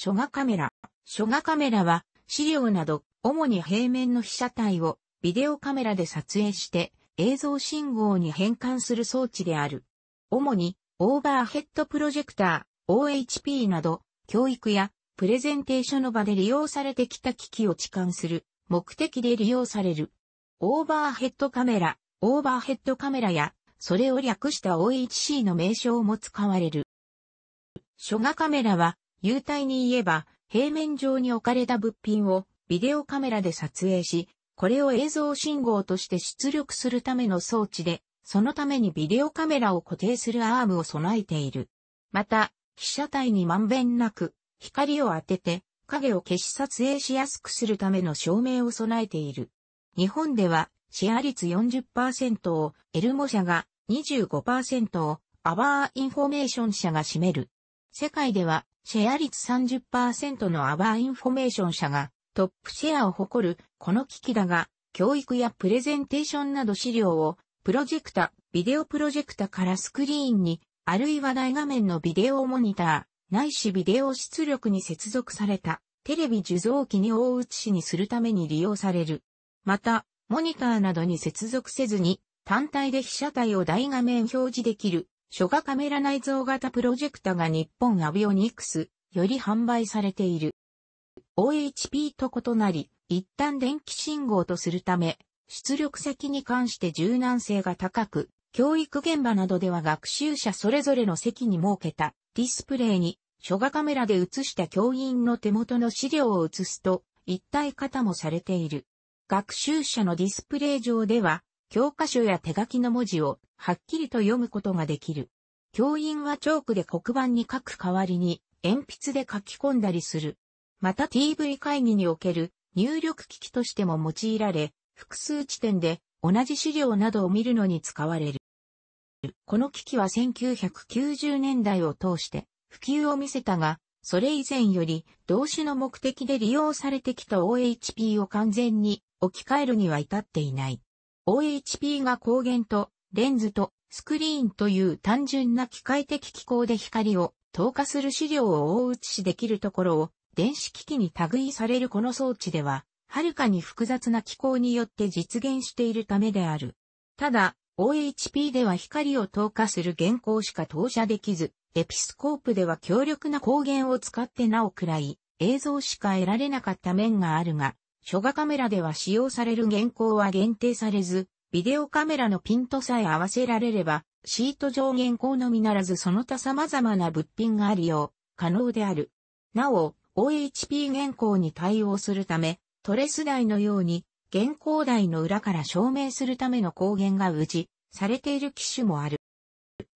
書画カメラ。書画カメラは資料など主に平面の被写体をビデオカメラで撮影して映像信号に変換する装置である。主にオーバーヘッドプロジェクター OHP など教育やプレゼンテーションの場で利用されてきた機器を置換する目的で利用される。オーバーヘッドカメラ、オーバーヘッドカメラや、それを略した OHC の名称も使われる。書画カメラは幽体に言えば、平面上に置かれた物品をビデオカメラで撮影し、これを映像信号として出力するための装置で、そのためにビデオカメラを固定するアームを備えている。また、被写体にまんべんなく光を当てて影を消し撮影しやすくするための照明を備えている。日本ではシェア率40%をエルモ社が25%をアワーインフォメーション社が占める。世界ではシェア率30%のアバーインフォメーション社がトップシェアを誇るこの機器だが、教育やプレゼンテーションなど資料をプロジェクタ、ビデオプロジェクタからスクリーンに、あるいは大画面のビデオモニター、ないしビデオ出力に接続されたテレビ受像機に大写しにするために利用される。また、モニターなどに接続せずに単体で被写体を大画面表示できる書画カメラ内蔵型プロジェクタが日本アビオニクスより販売されている。OHP と異なり、一旦電気信号とするため、出力先に関して柔軟性が高く、教育現場などでは学習者それぞれの席に設けたディスプレイに書画カメラで映した教員の手元の資料を映すと一体化もされている。学習者のディスプレイ上では教科書や手書きの文字をはっきりと読むことができる。教員はチョークで黒板に書く代わりに鉛筆で書き込んだりする。また TV 会議における入力機器としても用いられ、複数地点で同じ資料などを見るのに使われる。この機器は1990年代を通して普及を見せたが、それ以前より動詞の目的で利用されてきた OHP を完全に置き換えるには至っていない。OHP が光源とレンズとスクリーンという単純な機械的機構で光を透過する資料を大写しできるところを電子機器に類されるこの装置では、はるかに複雑な機構によって実現しているためである。ただ、OHP では光を透過する原稿しか投射できず、エピスコープでは強力な光源を使ってなおくらい映像しか得られなかった面があるが、書画カメラでは使用される原稿は限定されず、ビデオカメラのピントさえ合わせられれば、シート上原稿のみならずその他様々な物品があるよう、可能である。なお、OHP 原稿に対応するため、トレス台のように、原稿台の裏から証明するための光源が打ち、されている機種もある。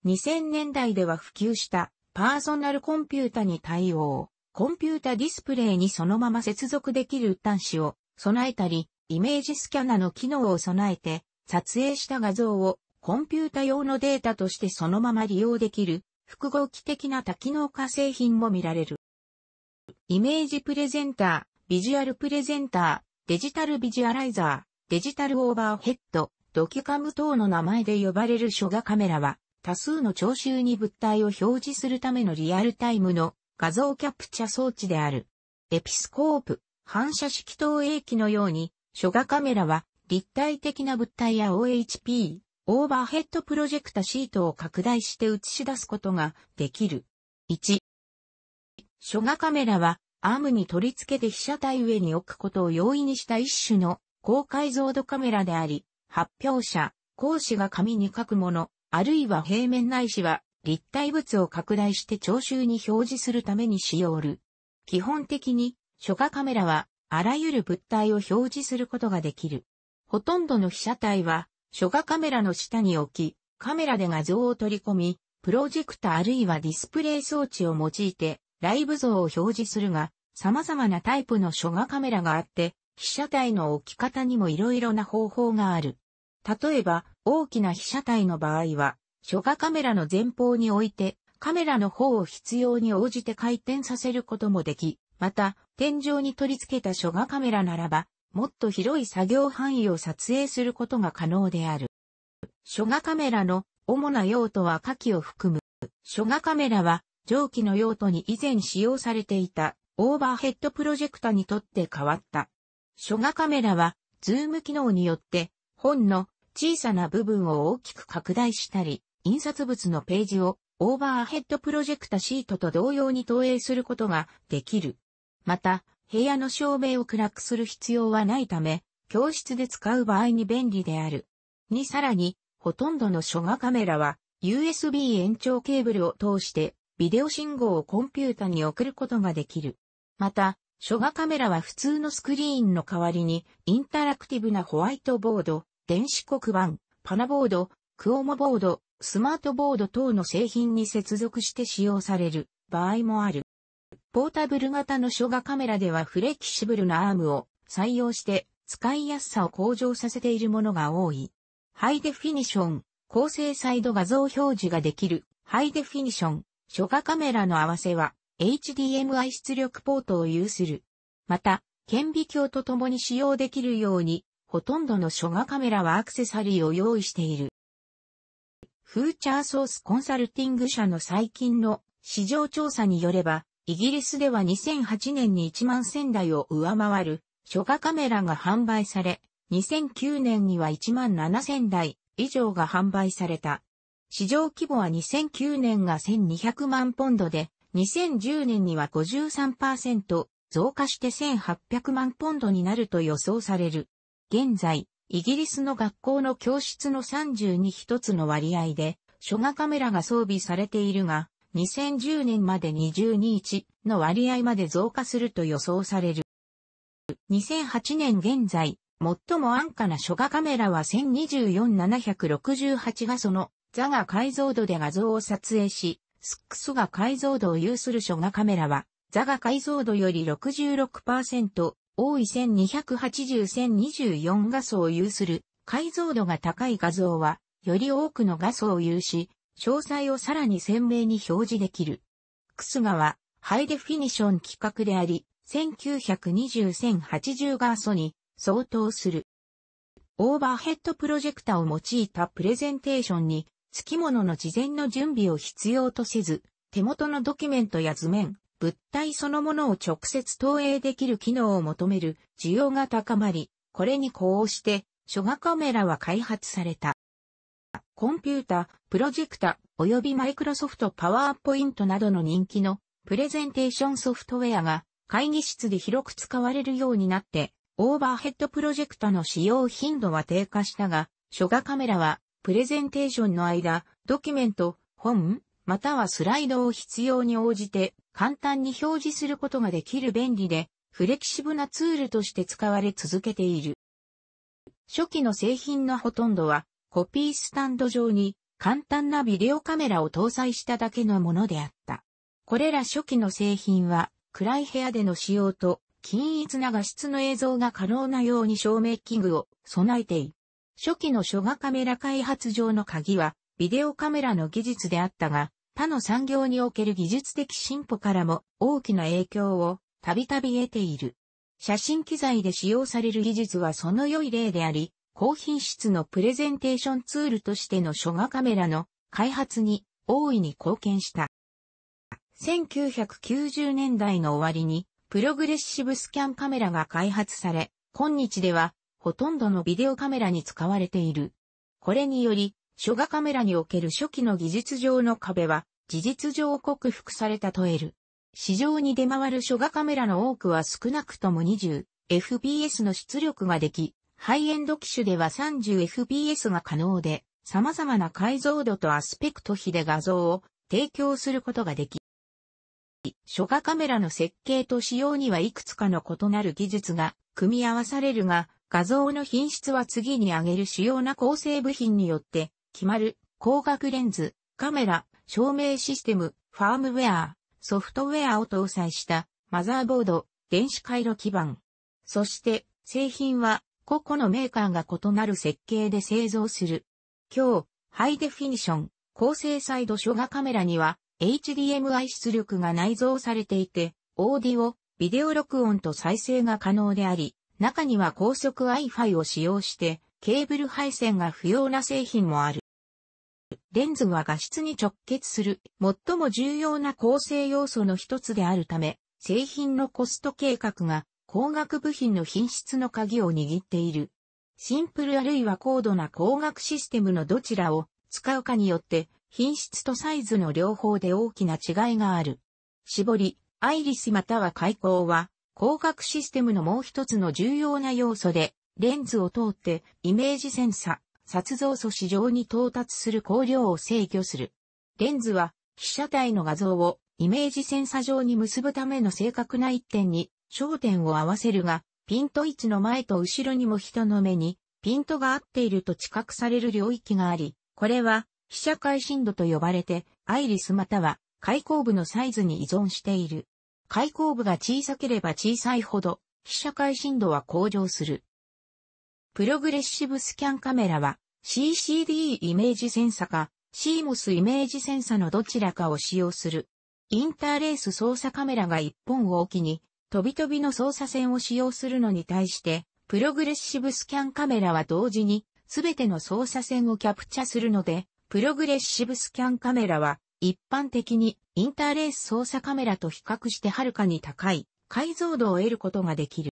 2000年代では普及したパーソナルコンピュータに対応、コンピュータディスプレイにそのまま接続できる端子を備えたり、イメージスキャナの機能を備えて、撮影した画像をコンピュータ用のデータとしてそのまま利用できる複合機的な多機能化製品も見られる。イメージプレゼンター、ビジュアルプレゼンター、デジタルビジュアライザー、デジタルオーバーヘッド、ドキュカム等の名前で呼ばれる書画カメラは、多数の聴衆に物体を表示するためのリアルタイムの画像キャプチャ装置である。エピスコープ、反射式投影機のように、初画カメラは立体的な物体や OHP、オーバーヘッドプロジェクタシートを拡大して映し出すことができる。1、初画カメラはアームに取り付けて被写体上に置くことを容易にした一種の高解像度カメラであり、発表者、講師が紙に書くもの、あるいは平面内視は立体物を拡大して聴衆に表示するために使用る。基本的に初画カメラは、あらゆる物体を表示することができる。ほとんどの被写体は、初画カメラの下に置き、カメラで画像を取り込み、プロジェクターあるいはディスプレイ装置を用いて、ライブ像を表示するが、様々なタイプの初画カメラがあって、被写体の置き方にも色々な方法がある。例えば、大きな被写体の場合は、初画カメラの前方に置いて、カメラの方を必要に応じて回転させることもでき、また、天井に取り付けた書画カメラならば、もっと広い作業範囲を撮影することが可能である。書画カメラの主な用途は下記を含む。書画カメラは上記の用途に以前使用されていたオーバーヘッドプロジェクタにとって変わった。書画カメラはズーム機能によって本の小さな部分を大きく拡大したり、印刷物のページをオーバーヘッドプロジェクタシートと同様に投影することができる。また、部屋の照明を暗くする必要はないため、教室で使う場合に便利である。にさらに、ほとんどの書画カメラは、USB 延長ケーブルを通して、ビデオ信号をコンピュータに送ることができる。また、書画カメラは普通のスクリーンの代わりに、インタラクティブなホワイトボード、電子黒板、パナボード、クオモボード、スマートボード等の製品に接続して使用される場合もある。ポータブル型の書画カメラではフレキシブルなアームを採用して使いやすさを向上させているものが多い。ハイデフィニション、高精細度画像表示ができるハイデフィニション、書画カメラの合わせは HDMI 出力ポートを有する。また、顕微鏡と共に使用できるように、ほとんどの書画カメラはアクセサリーを用意している。フーチャーソースコンサルティング社の最近の市場調査によれば、イギリスでは2008年に1万1000台を上回る初画カメラが販売され、2009年には1万7000台以上が販売された。市場規模は2009年が1200万ポンドで、2010年には53%増加して1800万ポンドになると予想される。現在、イギリスの学校の教室の32一つの割合で、書画カメラが装備されているが、2010年まで2 2日の割合まで増加すると予想される。2008年現在、最も安価な初画カメラは1024-768画素のザが解像度で画像を撮影し、スックスが解像度を有する初画カメラは、ザが解像度より66%多い1280-1024画素を有する解像度が高い画像は、より多くの画素を有し、詳細をさらに鮮明に表示できる。クスガは、ハイデフィニション規格であり、1920-1080ガーソに相当する。オーバーヘッドプロジェクタを用いたプレゼンテーションに、付き物の事前の準備を必要とせず、手元のドキュメントや図面、物体そのものを直接投影できる機能を求める需要が高まり、これに呼応して、書画カメラは開発された。コンピュータ、プロジェクタ、及びマイクロソフトパワーポイントなどの人気のプレゼンテーションソフトウェアが会議室で広く使われるようになって、オーバーヘッドプロジェクタの使用頻度は低下したが、初画カメラはプレゼンテーションの間、ドキュメント、本、またはスライドを必要に応じて簡単に表示することができる便利で、フレキシブなツールとして使われ続けている。初期の製品のほとんどはコピースタンド上に簡単なビデオカメラを搭載しただけのものであった。これら初期の製品は暗い部屋での使用と均一な画質の映像が可能なように照明器具を備えている。初期の初画カメラ開発上の鍵はビデオカメラの技術であったが、他の産業における技術的進歩からも大きな影響をたびたび得ている。写真機材で使用される技術はその良い例であり、高品質のプレゼンテーションツールとしての書画カメラの開発に大いに貢献した。1990年代の終わりにプログレッシブスキャンカメラが開発され、今日ではほとんどのビデオカメラに使われている。これにより、書画カメラにおける初期の技術上の壁は事実上克服されたと得る。市場に出回る書画カメラの多くは少なくとも 20fps の出力ができ、ハイエンド機種では 30fps が可能で、様々な解像度とアスペクト比で画像を提供することができ、初画カメラの設計と仕様にはいくつかの異なる技術が組み合わされるが、画像の品質は次に挙げる主要な構成部品によって決まる光学レンズ、カメラ、照明システム、ファームウェア、ソフトウェアを搭載したマザーボード、電子回路基板。そして製品は個々のメーカーが異なる設計で製造する。今日、ハイデフィニション、高精細度初画カメラには HDMI 出力が内蔵されていて、オーディオ、ビデオ録音と再生が可能であり、中には高速 Wi-Fi を使用して、ケーブル配線が不要な製品もある。レンズは画質に直結する最も重要な構成要素の一つであるため、製品のコスト計画が工学部品の品質の鍵を握っている。シンプルあるいは高度な工学システムのどちらを使うかによって品質とサイズの両方で大きな違いがある。絞り、アイリスまたは開口は工学システムのもう一つの重要な要素でレンズを通ってイメージセンサ、撮像素市場に到達する光量を制御する。レンズは被写体の画像をイメージセンサ上に結ぶための正確な一点に焦点を合わせるが、ピント位置の前と後ろにも人の目に、ピントが合っていると知覚される領域があり、これは、被写界深度と呼ばれて、アイリスまたは、開口部のサイズに依存している。開口部が小さければ小さいほど、被写界深度は向上する。プログレッシブスキャンカメラは、CCD イメージセンサか、CMOS イメージセンサのどちらかを使用する。インターレース操作カメラが一本を置きに、飛び飛びの操作線を使用するのに対して、プログレッシブスキャンカメラは同時に、すべての操作線をキャプチャするので、プログレッシブスキャンカメラは、一般的にインターレース操作カメラと比較してはるかに高い解像度を得ることができる。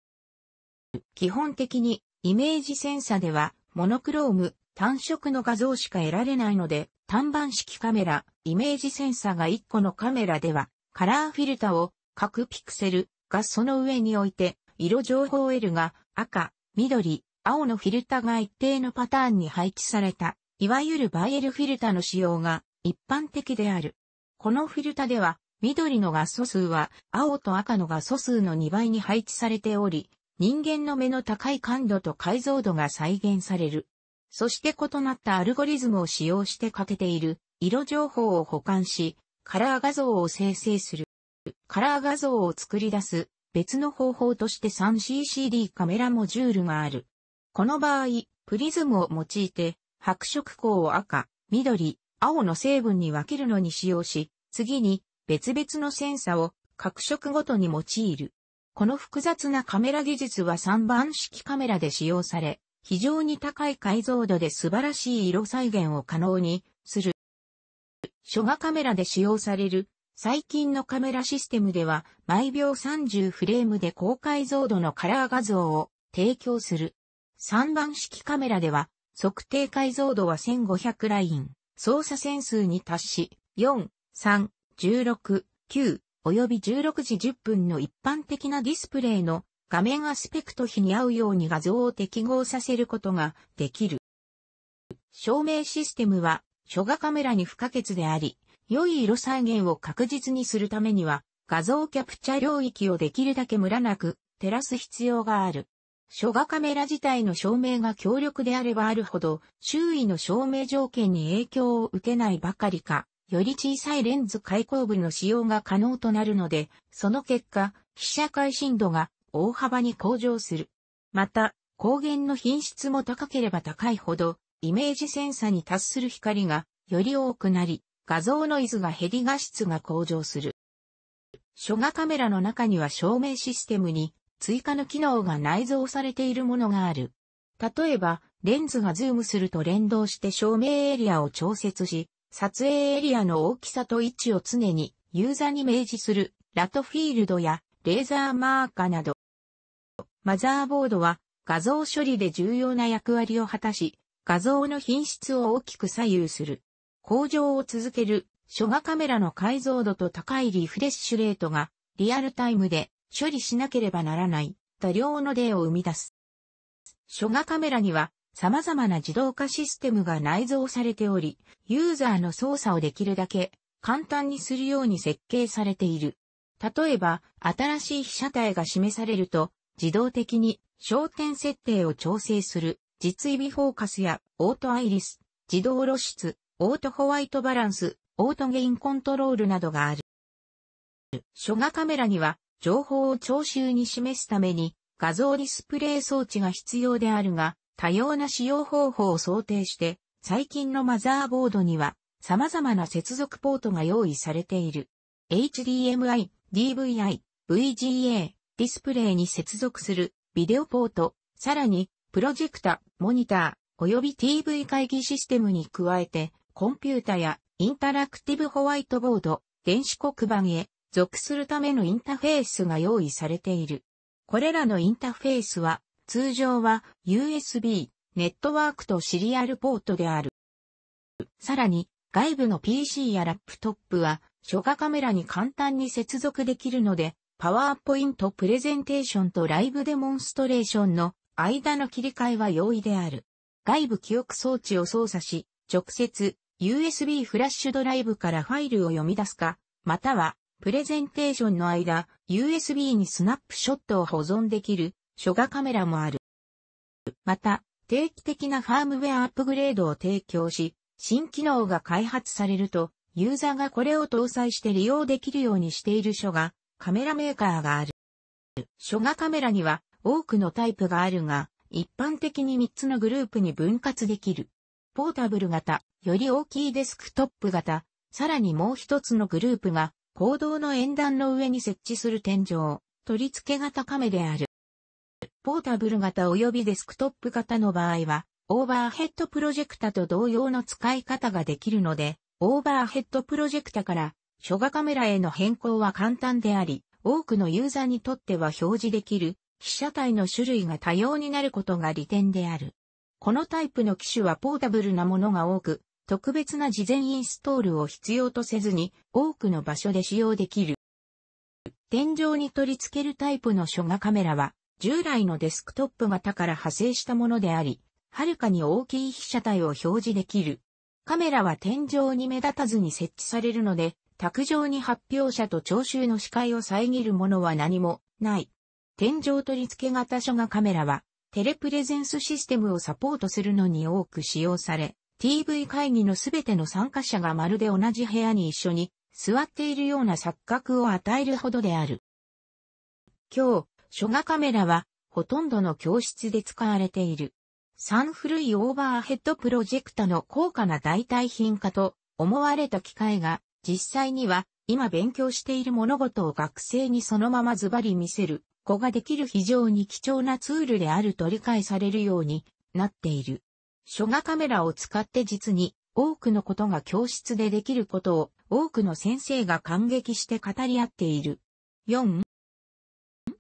基本的にイメージセンサではモノクローム単色の画像しか得られないので単板式カメライメージセンサが1個のカメラではカラーフィルタを各ピクセルがその上において、色情報 L が赤、緑、青のフィルタが一定のパターンに配置された、いわゆるバイエルフィルタの使用が一般的である。このフィルタでは、緑の画素数は青と赤の画素数の2倍に配置されており、人間の目の高い感度と解像度が再現される。そして異なったアルゴリズムを使用して欠けている色情報を保管し、カラー画像を生成する。カラー画像を作り出す別の方法として 3CCD カメラモジュールがある。この場合、プリズムを用いて白色光を赤、緑、青の成分に分けるのに使用し、次に別々のセンサを各色ごとに用いる。この複雑なカメラ技術は3番式カメラで使用され、非常に高い解像度で素晴らしい色再現を可能にする。初画カメラで使用される最近のカメラシステムでは毎秒30フレームで高解像度のカラー画像を提供する。3番式カメラでは測定解像度は1500ライン、操作線数に達し、4、3、16、9、よび16時10分の一般的なディスプレイの画面アスペクト比に合うように画像を適合させることができる。照明システムは、諸画カメラに不可欠であり、良い色再現を確実にするためには、画像キャプチャ領域をできるだけムラなく照らす必要がある。初画カメラ自体の照明が強力であればあるほど、周囲の照明条件に影響を受けないばかりか、より小さいレンズ開口部の使用が可能となるので、その結果、被写回深度が大幅に向上する。また、光源の品質も高ければ高いほど、イメージセンサに達する光がより多くなり、画像ノイズが減り画質が向上する。初画カメラの中には照明システムに追加の機能が内蔵されているものがある。例えば、レンズがズームすると連動して照明エリアを調節し、撮影エリアの大きさと位置を常にユーザーに明示するラトフィールドやレーザーマーカーなど。マザーボードは画像処理で重要な役割を果たし、画像の品質を大きく左右する。向上を続ける、初画カメラの解像度と高いリフレッシュレートが、リアルタイムで処理しなければならない、多量の例を生み出す。初画カメラには、様々な自動化システムが内蔵されており、ユーザーの操作をできるだけ簡単にするように設計されている。例えば、新しい被写体が示されると、自動的に焦点設定を調整する、実意ビフォーカスやオートアイリス、自動露出、オートホワイトバランス、オートゲインコントロールなどがある。書画カメラには情報を聴衆に示すために画像ディスプレイ装置が必要であるが、多様な使用方法を想定して、最近のマザーボードには様々な接続ポートが用意されている。HDMI、DVI、VGA、ディスプレイに接続するビデオポート、さらにプロジェクタ、モニター、及び TV 会議システムに加えて、コンピュータやインタラクティブホワイトボード、電子黒板へ属するためのインタフェースが用意されている。これらのインタフェースは、通常は USB、ネットワークとシリアルポートである。さらに、外部の PC やラップトップは、初画カメラに簡単に接続できるので、パワーポイントプレゼンテーションとライブデモンストレーションの間の切り替えは容易である。外部記憶装置を操作し、直接 USB フラッシュドライブからファイルを読み出すか、または、プレゼンテーションの間、USB にスナップショットを保存できる、書画カメラもある。また、定期的なファームウェアアップグレードを提供し、新機能が開発されると、ユーザーがこれを搭載して利用できるようにしている書画、カメラメーカーがある。書画カメラには多くのタイプがあるが、一般的に3つのグループに分割できる。ポータブル型、より大きいデスクトップ型、さらにもう一つのグループが、行動の円段の上に設置する天井、取り付け型カメである。ポータブル型及びデスクトップ型の場合は、オーバーヘッドプロジェクタと同様の使い方ができるので、オーバーヘッドプロジェクタから、書画カメラへの変更は簡単であり、多くのユーザーにとっては表示できる、被写体の種類が多様になることが利点である。このタイプの機種はポータブルなものが多く、特別な事前インストールを必要とせずに多くの場所で使用できる。天井に取り付けるタイプの書画カメラは従来のデスクトップ型から派生したものであり、はるかに大きい被写体を表示できる。カメラは天井に目立たずに設置されるので、卓上に発表者と聴衆の視界を遮るものは何もない。天井取り付け型書画カメラはテレプレゼンスシステムをサポートするのに多く使用され、TV 会議のすべての参加者がまるで同じ部屋に一緒に座っているような錯覚を与えるほどである。今日、書画カメラはほとんどの教室で使われている。フ古いオーバーヘッドプロジェクタの高価な代替品かと思われた機械が実際には今勉強している物事を学生にそのままズバリ見せる語ができる非常に貴重なツールであると理解されるようになっている。書画カメラを使って実に多くのことが教室でできることを多くの先生が感激して語り合っている。4.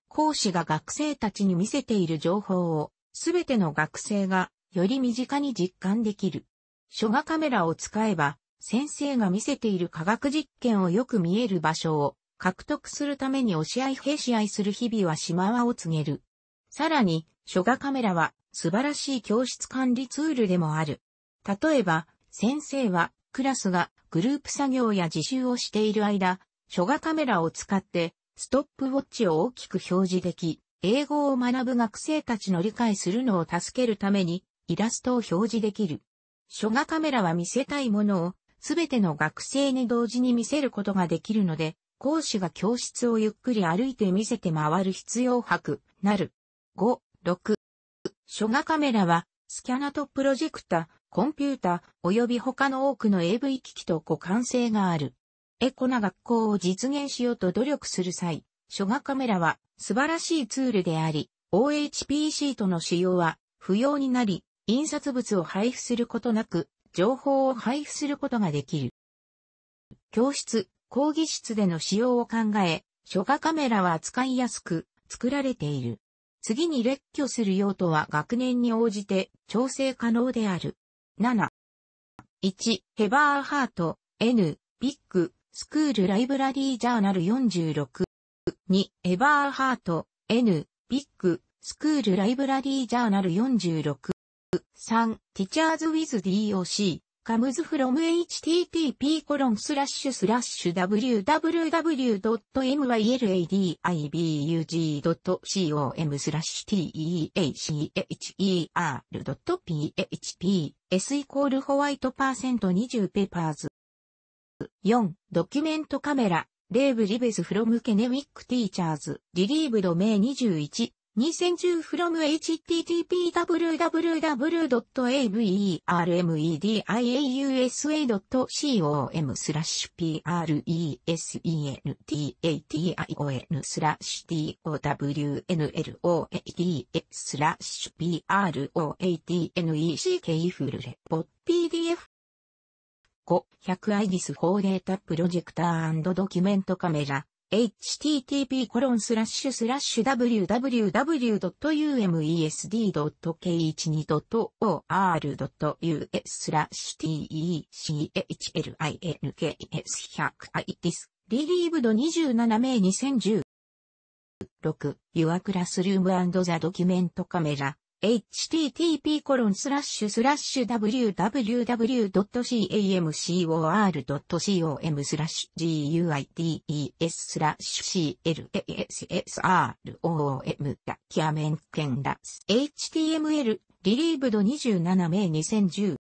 講師が学生たちに見せている情報をすべての学生がより身近に実感できる。書画カメラを使えば先生が見せている科学実験をよく見える場所を獲得するために押し合い兵し合いする日々は島輪を告げる。さらに、書画カメラは素晴らしい教室管理ツールでもある。例えば、先生はクラスがグループ作業や自習をしている間、書画カメラを使ってストップウォッチを大きく表示でき、英語を学ぶ学生たちの理解するのを助けるためにイラストを表示できる。書画カメラは見せたいものをすべての学生に同時に見せることができるので、講師が教室をゆっくり歩いて見せて回る必要白、なる。5、6。書画カメラは、スキャナとプロジェクタ、コンピュータ、及び他の多くの AV 機器と互換性がある。エコな学校を実現しようと努力する際、書画カメラは素晴らしいツールであり、OHP シートの使用は不要になり、印刷物を配布することなく、情報を配布することができる。教室、講義室での使用を考え、書画カメラは扱いやすく作られている。次に列挙する用途は学年に応じて調整可能である。7。1、ヘバーハート、N、ビッグ、スクールライブラリージャーナル46。2、ヘバーハート、N、ビッグ、スクールライブラリージャーナル46。3、ティチャーズウィズ DOC、ムズフロム h t t p w w w m y l a d i b u g c o m スラッシュ teacher.php s イコールホワイトパーセント20ペーパーズ。4. ドキュメントカメラ。レーブリベスフロムケネウィックティーチャーズ。リリーブドメイ21。2010 from http://www.avermediausa.com スラッシュ presentation スラッシュ townloads スラッシュ proatnec f フルレポ PDF 5 100 IDIS 4データプロジェクタードキュメントカメラ http://www.umesd.k12.or.us スラッシュ techlinks100i ディスリリーブド27名2010 6. ユアクラスルームザドキュメントカメラ http://www.camcor.com スラッシュ guides スラッシュ classsroom だキャメンケンダス html リリーブド27名2010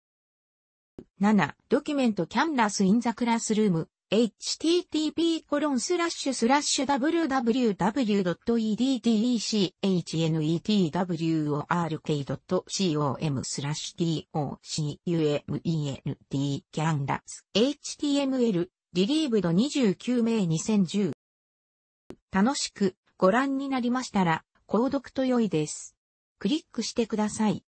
7. ドキュメントキャンラスインザクラスルーム http://www.eddechnetwork.com スラッシュ o c u m e n t キャンダス html リリーブド29名2010楽しくご覧になりましたら、購読と良いです。クリックしてください。